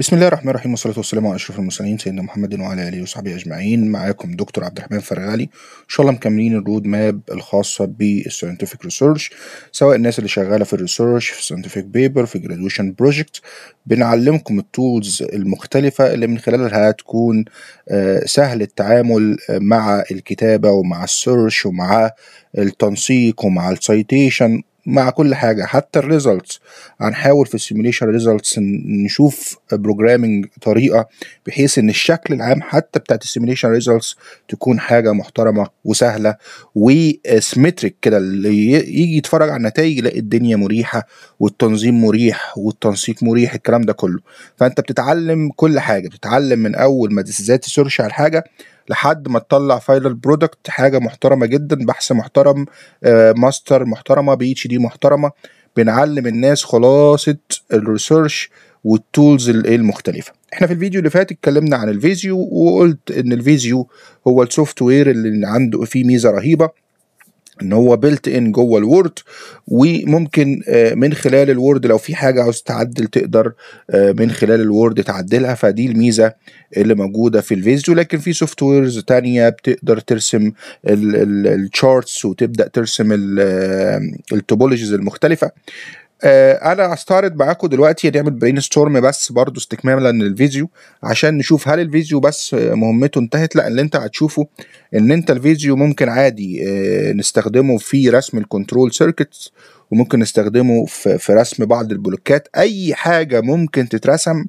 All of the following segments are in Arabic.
بسم الله الرحمن الرحيم والصلاة والسلام على أشرف المرسلين سيدنا محمد وعلى آله وصحبه أجمعين معاكم دكتور عبد الرحمن فرغالي إن شاء الله مكملين الرود ماب الخاصة بالساينتفك ريسيرش سواء الناس اللي شغالة في الريسيرش في ساينتفك بيبر في جرادويشن بروجكت بنعلمكم التولز المختلفة اللي من خلالها هتكون آه، سهل التعامل آه، مع الكتابة ومع السيرش ومع التنسيق ومع السيتيشن مع كل حاجه حتى الريزلتس هنحاول في السيميليشن ريزلتس نشوف بروجرامنج طريقه بحيث ان الشكل العام حتى بتاعت السيميليشن ريزلتس تكون حاجه محترمه وسهله وسيمتريك كده اللي يجي يتفرج على النتائج يلاقي الدنيا مريحه والتنظيم مريح والتنسيق مريح الكلام ده كله فانت بتتعلم كل حاجه بتتعلم من اول ما ازاي تسيرش على الحاجه لحد ما تطلع فاينل برودكت حاجه محترمه جدا بحث محترم ماستر آه، محترمه بي اتش دي محترمه بنعلم الناس خلاصه الريسيرش والتولز إيه المختلفه احنا في الفيديو اللي فات اتكلمنا عن الفيزيو وقلت ان الفيزيو هو السوفت وير اللي عنده فيه ميزه رهيبه ان هو بيلت ان جوه الوورد وممكن آه، من خلال الوورد لو في حاجه عاوز تعدل تقدر آه، من خلال الوورد تعدلها فدي الميزه اللي موجوده في الفيزيو لكن في سوفت ويرز تانية بتقدر ترسم الشارتس وتبدا ترسم التوبولوجيز آه، المختلفه آه، انا استعرض معاكم دلوقتي نعمل برين ستورم بس برضه استكمالا للفيديو عشان نشوف هل الفيديو بس آه، مهمته انتهت لا اللي انت هتشوفه ان انت الفيديو ممكن عادي آه، نستخدمه في رسم الكنترول سيركتس وممكن نستخدمه في رسم بعض البلوكات اي حاجه ممكن تترسم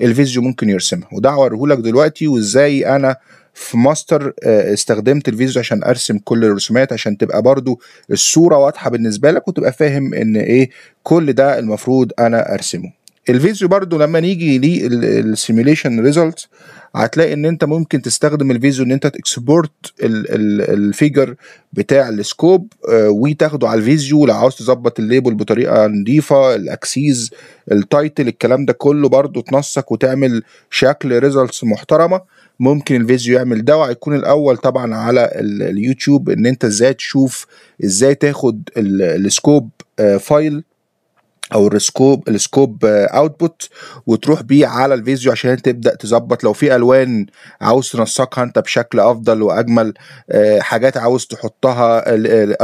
الفيديو ممكن يرسمها وده هوريهولك دلوقتي وازاي انا في ماستر آه، استخدمت الفيزو عشان ارسم كل الرسومات عشان تبقى برضو الصوره واضحه بالنسبه لك وتبقى فاهم ان ايه كل ده المفروض انا ارسمه الفيزيو برضو لما نيجي للسيميليشن ريزلت هتلاقي ان انت ممكن تستخدم الفيزيو ان انت تكسبورت الفيجر بتاع السكوب آه، وتاخده على الفيزيو لو عاوز تظبط الليبل بطريقه نظيفه الاكسيز التايتل الكلام ده كله برضو تنسق وتعمل شكل ريزلتس محترمه ممكن الفيديو يعمل ده وهيكون الاول طبعا على اليوتيوب ان انت ازاي تشوف ازاي تاخد السكوب آه، فايل او السكوب السكوب اوتبوت وتروح بيه على الفيزيو عشان تبدا تظبط لو في الوان عاوز تنسقها انت بشكل افضل واجمل آه، حاجات عاوز تحطها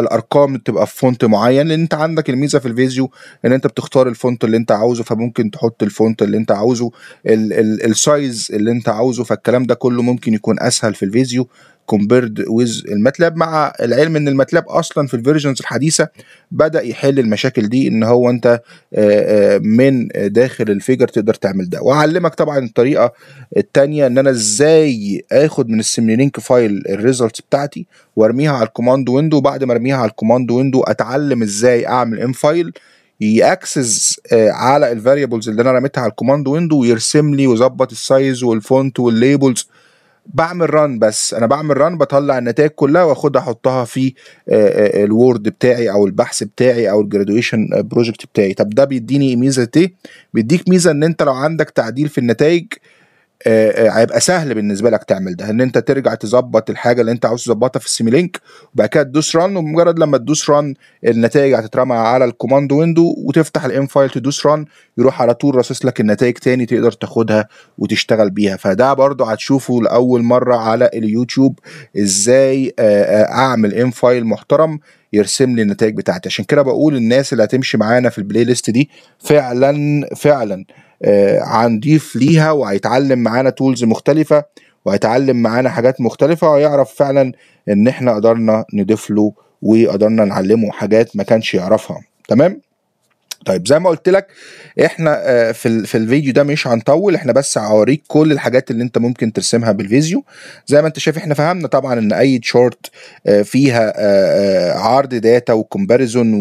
الارقام تبقى في فونت معين لان انت عندك الميزه في الفيزيو ان انت بتختار الفونت اللي انت عاوزه فممكن تحط الفونت اللي انت عاوزه السايز اللي انت عاوزه فالكلام ده كله ممكن يكون اسهل في الفيزيو كومبيرد ويز الماتلاب مع العلم ان الماتلاب اصلا في الفيرجنز الحديثه بدا يحل المشاكل دي ان هو انت آه، آه، من داخل الفيجر تقدر تعمل ده وهعلمك طبعا الطريقه الثانيه ان انا ازاي اخد من السيميلينك فايل الريزلتس بتاعتي وارميها على الكوماند ويندو وبعد ما ارميها على الكوماند ويندو اتعلم ازاي اعمل ام فايل ياكسس آه، على الفاريبلز اللي انا رميتها على الكوماند ويندو ويرسم لي ويظبط السايز والفونت والليبلز بعمل ران بس انا بعمل ران بطلع النتائج كلها واخدها احطها في آه، آه، الوورد بتاعي او البحث بتاعي او الجراديويشن آه، بروجكت بتاعي طب ده بيديني ميزه ايه بيديك ميزه ان انت لو عندك تعديل في النتائج آه، آه، هيبقى سهل بالنسبه لك تعمل ده ان انت ترجع تظبط الحاجه اللي انت عاوز تظبطها في السيميلينك وبعد كده تدوس ران ومجرد لما تدوس ران النتائج هتترمى على الكوماند ويندو وتفتح الام فايل تدوس ران يروح على طول راصص لك النتائج تاني تقدر تاخدها وتشتغل بيها فده برضو هتشوفه لاول مره على اليوتيوب ازاي آه، اعمل ام فايل محترم يرسم لي النتائج بتاعتي عشان كده بقول الناس اللي هتمشي معانا في البلاي ليست دي فعلا فعلا هنضيف آه، ليها وهيتعلم معانا تولز مختلفه وهيتعلم معانا حاجات مختلفه ويعرف فعلا ان احنا قدرنا نضيف له وقدرنا نعلمه حاجات ما كانش يعرفها تمام طيب زي ما قلت لك احنا آه، في في الفيديو ده مش هنطول احنا بس هوريك كل الحاجات اللي انت ممكن ترسمها بالفيزيو زي ما انت شايف احنا فهمنا طبعا ان اي شورت آه، فيها عرض داتا وكمباريزون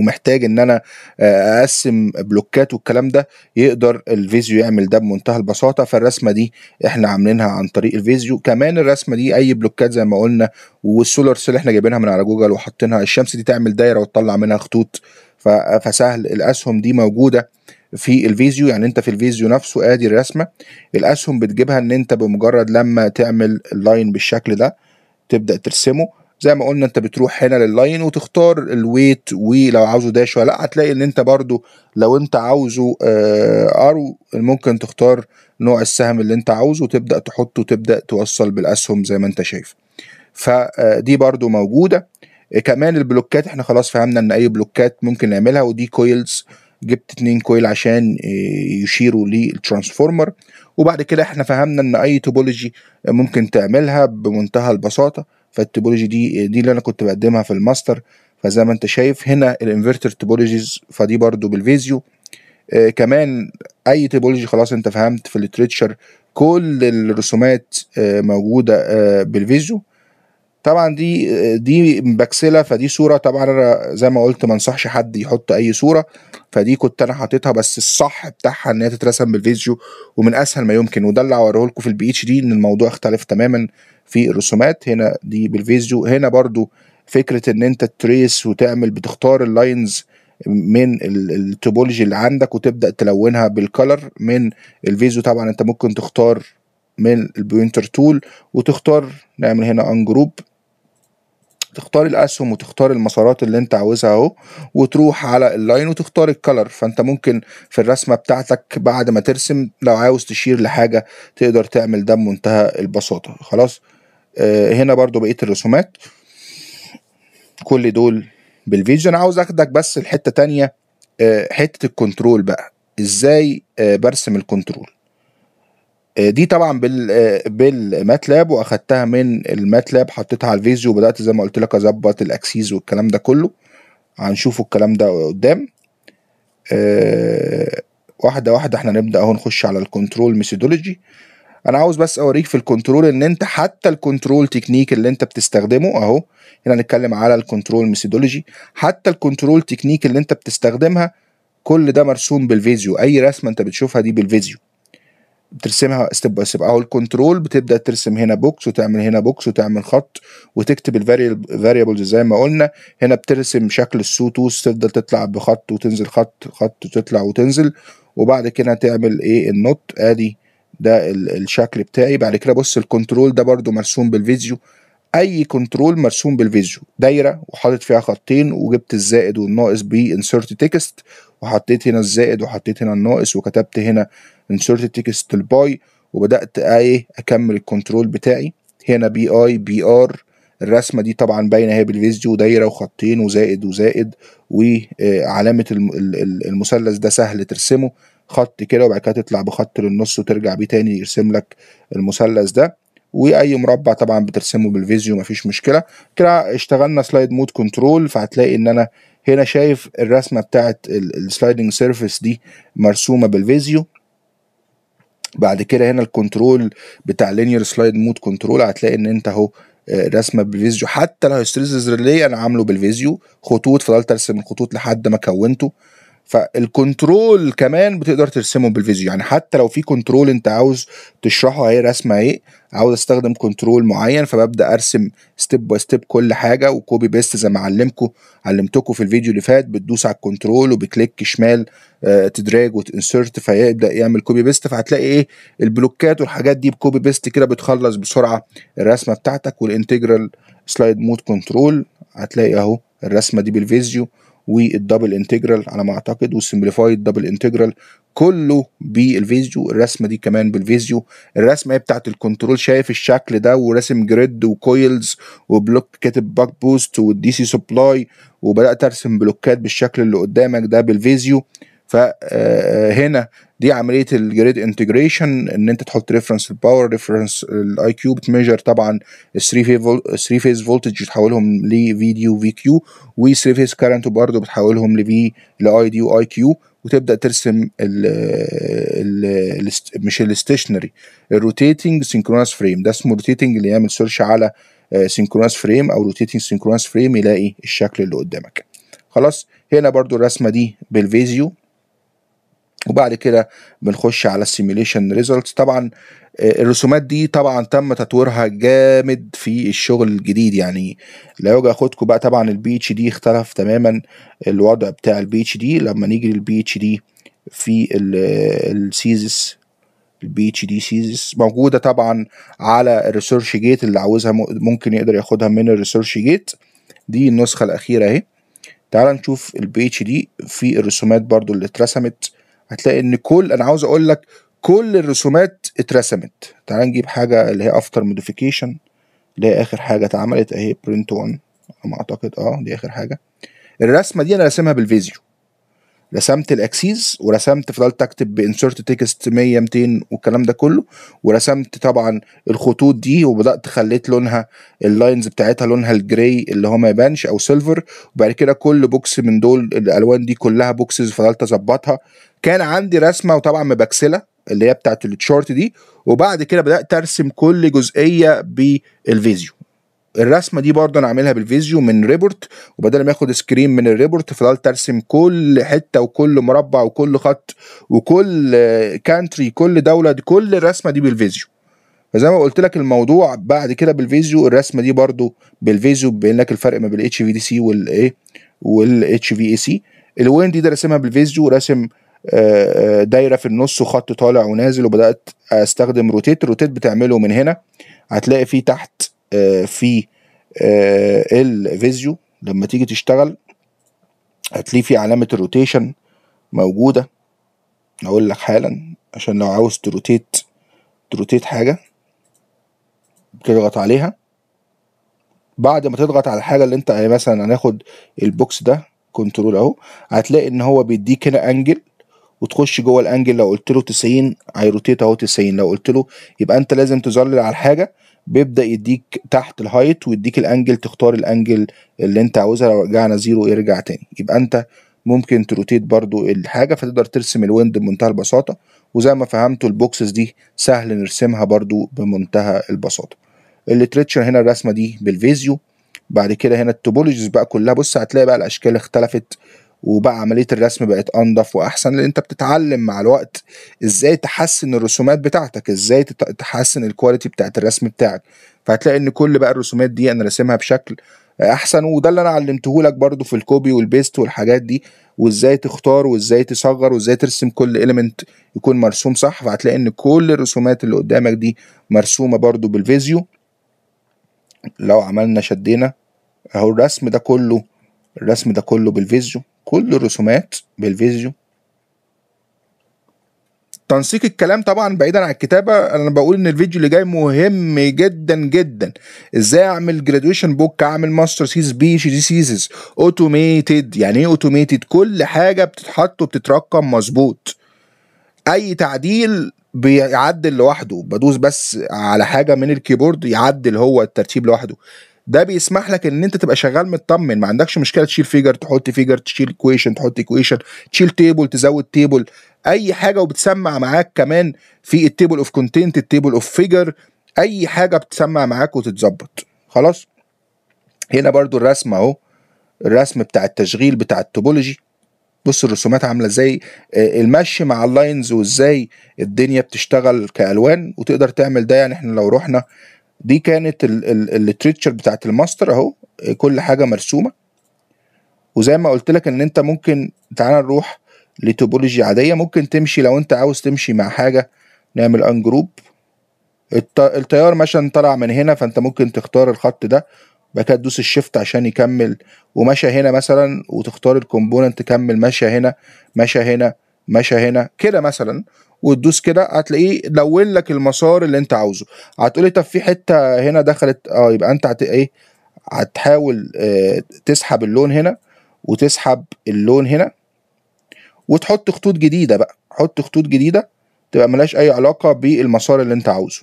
ومحتاج ان انا آه، اقسم بلوكات والكلام ده يقدر الفيزيو يعمل ده بمنتهى البساطه فالرسمه دي احنا عاملينها عن طريق الفيزيو كمان الرسمه دي اي بلوكات زي ما قلنا والسولار سيل احنا جايبينها من على جوجل وحاطينها الشمس دي تعمل دايره وتطلع منها خطوط فسهل الاسهم دي موجوده في الفيزيو يعني انت في الفيزيو نفسه ادي الرسمه الاسهم بتجيبها ان انت بمجرد لما تعمل اللاين بالشكل ده تبدا ترسمه زي ما قلنا انت بتروح هنا لللاين وتختار الويت ولو عاوزه داش ولا لا هتلاقي ان انت برضو لو انت عاوزه آه، ارو ممكن تختار نوع السهم اللي انت عاوزه وتبدا تحطه وتبدا توصل بالاسهم زي ما انت شايف فدي آه، برضو موجوده إيه كمان البلوكات احنا خلاص فهمنا ان اي بلوكات ممكن نعملها ودي كويلز جبت اتنين كويل عشان إيه، يشيروا للترانسفورمر وبعد كده احنا فهمنا ان اي توبولوجي ممكن تعملها بمنتهى البساطه فالتوبولوجي دي دي اللي انا كنت بقدمها في الماستر فزي ما انت شايف هنا الانفرتر توبولوجيز فدي برضو بالفيزيو آه كمان اي توبولوجي خلاص انت فهمت في الليتريتشر كل الرسومات آه موجوده آه بالفيزيو طبعا دي دي مبكسله فدي صوره طبعا انا زي ما قلت ما انصحش حد يحط اي صوره فدي كنت انا حاططها بس الصح بتاعها ان هي تترسم بالفيديو ومن اسهل ما يمكن وده اللي هوريه لكم في البي اتش دي ان الموضوع اختلف تماما في الرسومات هنا دي بالفيديو هنا برضو فكره ان انت تريس وتعمل بتختار اللاينز من التوبولوجي اللي عندك وتبدا تلونها بالكلر من الفيزو طبعا انت ممكن تختار من البوينتر تول وتختار نعمل هنا ان جروب تختار الاسهم وتختار المسارات اللي انت عاوزها اهو وتروح على اللاين وتختار الكلر فانت ممكن في الرسمه بتاعتك بعد ما ترسم لو عاوز تشير لحاجه تقدر تعمل ده بمنتهى البساطه خلاص آه، هنا برضو بقيه الرسومات كل دول بالفيجن عاوز اخدك بس لحته تانية آه، حته الكنترول بقى ازاي آه، برسم الكنترول آه، دي طبعا بال آه، بالماتلاب واخدتها من الماتلاب حطيتها على الفيزيو وبدات زي ما قلت لك اظبط الاكسيز والكلام ده كله هنشوفوا الكلام ده قدام آه، واحده واحده احنا نبدا اهو نخش على الكنترول ميثودولوجي انا عاوز بس اوريك في الكنترول ان انت حتى الكنترول تكنيك اللي انت بتستخدمه اهو هنا نتكلم على الكنترول ميثودولوجي حتى الكنترول تكنيك اللي انت بتستخدمها كل ده مرسوم بالفيزيو اي رسمه انت بتشوفها دي بالفيزيو بترسمها ستيب باي ستيب او الكنترول بتبدا ترسم هنا بوكس وتعمل هنا بوكس وتعمل خط وتكتب الفاريبلز زي ما قلنا هنا بترسم شكل السوتوس تفضل تطلع بخط وتنزل خط خط وتطلع وتنزل وبعد كده تعمل ايه النوت ادي ده الشكل بتاعي بعد كده بص الكنترول ده برده مرسوم بالفيديو اي كنترول مرسوم بالفيديو دايره وحاطط فيها خطين وجبت الزائد والناقص بانسرت تكست وحطيت هنا الزائد وحطيت هنا الناقص وكتبت هنا انسرت تكست الباي وبدأت ايه اكمل الكنترول بتاعي هنا بي اي بي ار الرسمه دي طبعا باينه هي بالفيزيو دايره وخطين وزائد وزائد وعلامه آه، المثلث ده سهل ترسمه خط كده وبعد كده تطلع بخط للنص وترجع بيه تاني يرسم لك المثلث ده واي مربع طبعا بترسمه بالفيزيو مفيش مشكله كده اشتغلنا سلايد مود كنترول فهتلاقي ان انا هنا شايف الرسمه بتاعت السلايدنج سيرفيس دي مرسومه بالفيزيو بعد كده هنا الكنترول بتاع لينير سلايد مود كنترول هتلاقي ان انت اهو آه، رسمه بالفيزيو حتى لو هيستريزز ريلي انا عامله بالفيزيو خطوط فضلت ارسم الخطوط لحد ما كونته فالكنترول كمان بتقدر ترسمه بالفيزيو يعني حتى لو في كنترول انت عاوز تشرحه هي رسمه ايه عاوز استخدم كنترول معين فببدا ارسم ستيب باي ستيب كل حاجه وكوبي بيست زي ما علمكم علمتكم في الفيديو اللي فات بتدوس على الكنترول وبكليك شمال اه تدراج وتنسرت فيبدا يعمل كوبي بيست فهتلاقي ايه البلوكات والحاجات دي بكوبي بيست كده بتخلص بسرعه الرسمه بتاعتك والانتجرال سلايد مود كنترول هتلاقي اهو الرسمه دي بالفيزيو والدبل انتجرال على ما اعتقد والسمبليفايد دبل انتجرال كله بالفيزيو الرسمه دي كمان بالفيزيو الرسمه هي بتاعت الكنترول شايف الشكل ده وراسم جريد وكويلز وبلوك كاتب باك بوست والدي سي سبلاي وبدات ارسم بلوكات بالشكل اللي قدامك ده بالفيزيو فهنا آه، آه، دي عمليه الجريد انتجريشن ان انت تحط ريفرنس الباور ريفرنس الاي كيو بتميجر طبعا 3 فيز فولتج بتحولهم لفي دي وفي كيو و 3 فيز كارنت برضه بتحولهم لفي لاي دي واي كيو وتبدا ترسم ال ال مش الستيشنري الروتيتنج سينكرونس فريم ده اسمه روتيتنج اللي يعمل سيرش على سينكرونس آه، فريم او روتيتنج سينكرونس فريم يلاقي الشكل اللي قدامك خلاص هنا برضو الرسمه دي بالفيزيو وبعد كده بنخش على السيميليشن ريزلتس طبعا آه، الرسومات دي طبعا تم تطويرها جامد في الشغل الجديد يعني لو يوجد اخدكم بقى طبعا البي اتش دي اختلف تماما الوضع بتاع البي اتش دي لما نيجي للبي اتش دي في السيزس البي اتش دي سيزس موجوده طبعا على الريسيرش جيت اللي عاوزها ممكن يقدر ياخدها من الريسيرش جيت دي النسخه الاخيره اهي تعال نشوف البي اتش دي في الرسومات برضو اللي اترسمت هتلاقي ان كل انا عاوز اقول لك كل الرسومات اترسمت تعال نجيب حاجه اللي هي افتر موديفيكيشن اللي هي اخر حاجه اتعملت اهي برنت 1 ما اعتقد اه دي اخر حاجه الرسمه دي انا راسمها بالفيزيو رسمت الاكسيز ورسمت فضلت اكتب بانسرت تكست 100 200 والكلام ده كله ورسمت طبعا الخطوط دي وبدات خليت لونها اللاينز بتاعتها لونها الجراي اللي هو ما يبانش او سيلفر وبعد كده كل بوكس من دول الالوان دي كلها بوكسز فضلت اظبطها كان عندي رسمه وطبعا مبكسله اللي هي بتاعت التشارت دي وبعد كده بدات ارسم كل جزئيه بالفيزيو الرسمه دي برضه انا عاملها بالفيزيو من ريبورت وبدل ما اخد سكرين من الريبورت فضلت ارسم كل حته وكل مربع وكل خط وكل كانتري كل دوله دي كل الرسمه دي بالفيزيو فزي ما قلت لك الموضوع بعد كده بالفيزيو الرسمه دي برضه بالفيزيو بانك الفرق ما بين الاتش في دي سي والايه والاتش في اي سي الوين دي ده راسمها بالفيزيو راسم آه، آه، دايره في النص وخط طالع ونازل وبدات استخدم روتيت روتيت بتعمله من هنا هتلاقي فيه تحت آه، في آه، الفيزيو لما تيجي تشتغل هتلاقي في علامة الروتيشن موجودة اقول لك حالا عشان لو عاوز تروتيت تروتيت حاجة تضغط عليها بعد ما تضغط على الحاجة اللي انت مثلا هناخد البوكس ده كنترول اهو هتلاقي ان هو بيديك هنا انجل وتخش جوه الانجل لو قلت له 90 هيروتيت اهو 90 لو قلت له يبقى انت لازم تظلل على الحاجه بيبدا يديك تحت الهايت ويديك الانجل تختار الانجل اللي انت عاوزها لو رجعنا زيرو يرجع تاني يبقى انت ممكن تروتيت برضو الحاجه فتقدر ترسم الويند بمنتهى البساطه وزي ما فهمتوا البوكسز دي سهل نرسمها برضو بمنتهى البساطه الليتريتشر هنا الرسمه دي بالفيزيو بعد كده هنا التوبولوجيز بقى كلها بص هتلاقي بقى الاشكال اختلفت وبقى عمليه الرسم بقت انضف واحسن لان انت بتتعلم مع الوقت ازاي تحسن الرسومات بتاعتك ازاي تحسن الكواليتي بتاعت الرسم بتاعك فهتلاقي ان كل بقى الرسومات دي انا راسمها بشكل احسن وده اللي انا علمته لك برضو في الكوبي والبيست والحاجات دي وازاي تختار وازاي تصغر وازاي ترسم كل اليمنت يكون مرسوم صح فهتلاقي ان كل الرسومات اللي قدامك دي مرسومه برضو بالفيزيو لو عملنا شدينا اهو الرسم ده كله الرسم ده كله بالفيزيو كل الرسومات بالفيزيو تنسيق الكلام طبعا بعيدا عن الكتابه انا بقول ان الفيديو اللي جاي مهم جدا جدا ازاي اعمل جرادويشن بوك اعمل ماستر سيز بي شي دي سيزز اوتوميتد يعني ايه اوتوميتد كل حاجه بتتحط وبتترقم مظبوط اي تعديل بيعدل لوحده بدوس بس على حاجه من الكيبورد يعدل هو الترتيب لوحده ده بيسمح لك ان انت تبقى شغال مطمن ما عندكش مشكله تشيل فيجر تحط فيجر تشيل كويشن تحط كويشن تشيل تيبل تزود تيبل اي حاجه وبتسمع معاك كمان في التيبل اوف كونتنت التيبل اوف فيجر اي حاجه بتسمع معاك وتتظبط خلاص هنا برضو الرسم اهو الرسم بتاع التشغيل بتاع التوبولوجي بص الرسومات عامله ازاي آه، المشي مع اللاينز وازاي الدنيا بتشتغل كالوان وتقدر تعمل ده يعني احنا لو رحنا دي كانت الليتريتشر بتاعت الماستر اهو كل حاجه مرسومه وزي ما قلت لك ان انت ممكن تعالى نروح لتوبولوجي عاديه ممكن تمشي لو انت عاوز تمشي مع حاجه نعمل ان جروب التيار مثلا طلع من هنا فانت ممكن تختار الخط ده بعد تدوس الشيفت عشان يكمل ومشى هنا مثلا وتختار الكومبوننت كمل مشى هنا مشى هنا مشى هنا كده مثلا وتدوس كده هتلاقيه لون لك المسار اللي انت عاوزه هتقولي طب في حته هنا دخلت اه يبقى انت هت ايه هتحاول اه تسحب اللون هنا وتسحب اللون هنا وتحط خطوط جديده بقى حط خطوط جديده تبقى ملهاش اي علاقه بالمسار اللي انت عاوزه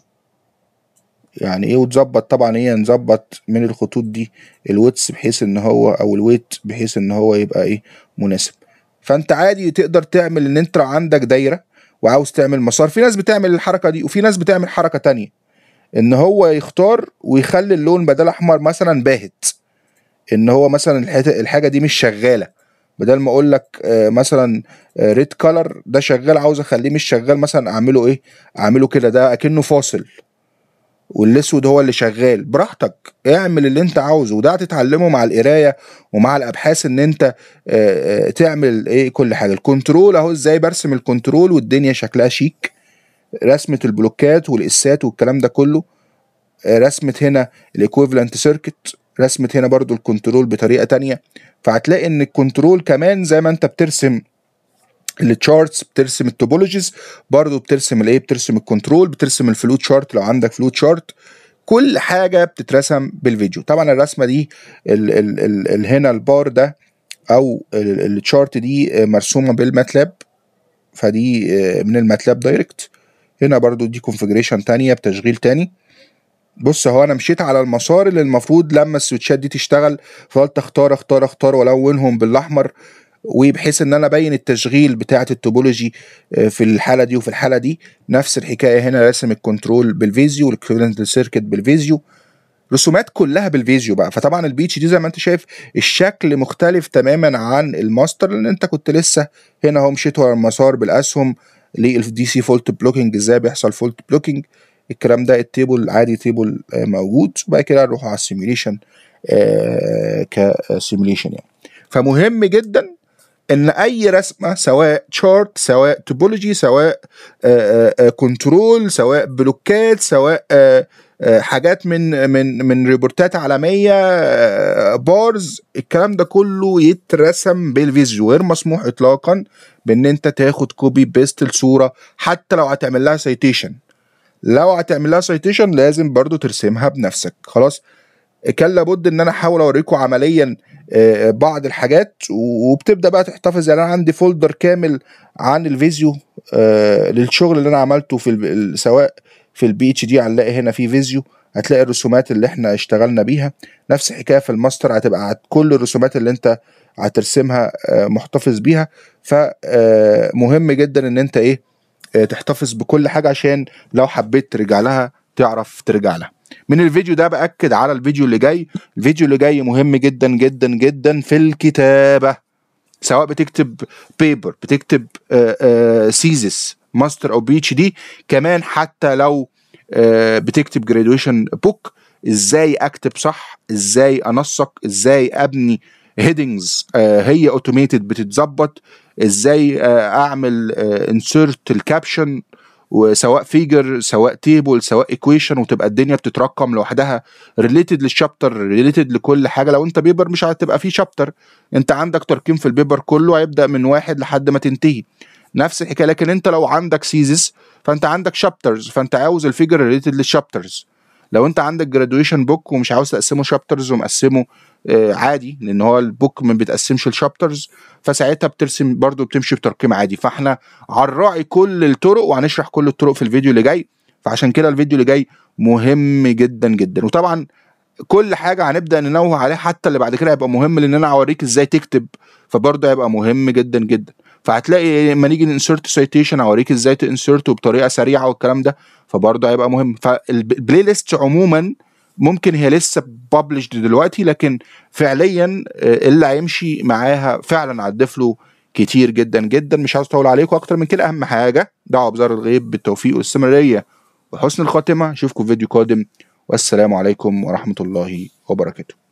يعني ايه وتظبط طبعا ايه نظبط من الخطوط دي الويتس بحيث ان هو او الويت بحيث ان هو يبقى ايه مناسب فانت عادي تقدر تعمل ان انت عندك دايره وعاوز تعمل مسار في ناس بتعمل الحركه دي وفي ناس بتعمل حركه تانية ان هو يختار ويخلي اللون بدل احمر مثلا باهت ان هو مثلا الحاجه دي مش شغاله بدل ما اقول لك آه، مثلا ريد آه، كلر ده شغال عاوز اخليه مش شغال مثلا اعمله ايه اعمله كده ده اكنه فاصل والاسود هو اللي شغال براحتك اعمل اللي انت عاوزه وده هتتعلمه مع القرايه ومع الابحاث ان انت آه، آه، تعمل ايه كل حاجه الكنترول اهو ازاي برسم الكنترول والدنيا شكلها شيك رسمه البلوكات والاسات والكلام ده كله آه، رسمه هنا الايكويفالنت سيركت رسمه هنا برضو الكنترول بطريقه تانية فهتلاقي ان الكنترول كمان زي ما انت بترسم التشارتس بترسم التوبولوجيز برضو بترسم الايه بترسم الكنترول بترسم الفلوت شارت لو عندك فلوت شارت كل حاجه بتترسم بالفيديو طبعا الرسمه دي الـ الـ الـ الـ هنا البار ده او التشارت دي آه، مرسومه بالماتلاب فدي آه، من الماتلاب دايركت هنا برضو دي كونفجريشن تانية بتشغيل تاني بص هو انا مشيت على المسار اللي المفروض لما السويتشات دي تشتغل فقلت اختار اختار اختار والونهم بالاحمر وبحيث ان انا ابين التشغيل بتاعه التوبولوجي آه، في الحاله دي وفي الحاله دي نفس الحكايه هنا رسم الكنترول بالفيزيو والاكويفالنت سيركت بالفيزيو رسومات كلها بالفيزيو بقى فطبعا البيتش دي زي ما انت شايف الشكل مختلف تماما عن الماستر لان انت كنت لسه هنا اهو مشيت ورا المسار بالاسهم للدي سي فولت بلوكينج ازاي بيحصل فولت بلوكينج الكلام ده التيبل عادي تيبل آه، موجود وبعد كده نروح على السيميوليشن آه، كسيميوليشن يعني فمهم جدا ان اي رسمه سواء تشارت سواء توبولوجي سواء كنترول آه، آه، آه، سواء بلوكات سواء حاجات من من من ريبورتات عالميه بارز الكلام ده كله يترسم بالفيزيو غير مسموح اطلاقا بان انت تاخد كوبي بيست الصوره حتى لو هتعمل لها سيتيشن لو هتعمل لها سيتيشن لازم برضو ترسمها بنفسك خلاص كان لابد ان انا احاول اوريكم عمليا آه، آه، بعض الحاجات وبتبدا بقى تحتفظ يعني انا عندي فولدر كامل عن الفيزيو آه، للشغل اللي انا عملته في سواء في البي اتش دي هنلاقي هنا في فيزيو هتلاقي الرسومات اللي احنا اشتغلنا بيها نفس الحكايه في الماستر هتبقى كل الرسومات اللي انت هترسمها محتفظ بيها فمهم جدا ان انت ايه تحتفظ بكل حاجه عشان لو حبيت ترجع لها تعرف ترجع لها من الفيديو ده باكد على الفيديو اللي جاي الفيديو اللي جاي مهم جدا جدا جدا في الكتابه سواء بتكتب بيبر بتكتب سيزس آه، ماستر آه، او بي اتش دي كمان حتى لو آه، بتكتب جراديويشن بوك ازاي اكتب صح ازاي انسق ازاي ابني هيدنجز هي اوتوميتد بتتظبط ازاي اعمل انسرت الكابشن وسواء فيجر سواء تيبل سواء ايكويشن وتبقى الدنيا بتترقم لوحدها ريليتد للشابتر ريليتد لكل حاجه لو انت بيبر مش هتبقى فيه شابتر انت عندك ترقيم في البيبر كله هيبدا من واحد لحد ما تنتهي نفس الحكايه لكن انت لو عندك سيزس فانت عندك شابترز فانت عاوز الفيجر ريليتد للشابترز لو انت عندك جرادويشن بوك ومش عاوز تقسمه شابترز ومقسمه آه، عادي لان هو البوك ما بيتقسمش لشابترز فساعتها بترسم برضو بتمشي بترقيم عادي فاحنا هنراعي كل الطرق وهنشرح كل الطرق في الفيديو اللي جاي فعشان كده الفيديو اللي جاي مهم جدا جدا وطبعا كل حاجة هنبدأ ننوه عليه حتى اللي بعد كده هيبقى مهم لأن أنا هوريك إزاي تكتب فبرضه هيبقى مهم جدا جدا فهتلاقي لما نيجي نانسرت سيتيشن هوريك إزاي تنسرت بطريقة سريعة والكلام ده فبرضه هيبقى مهم فالبلاي ليست عموما ممكن هي لسه ببلش دلوقتي لكن فعليا آه، اللي هيمشي معاها فعلا عدف له كتير جدا جدا مش عاوز اطول عليكم اكتر من كده اهم حاجه دعوه بزر الغيب بالتوفيق والاستمراريه وحسن الخاتمه اشوفكم في فيديو قادم والسلام عليكم ورحمه الله وبركاته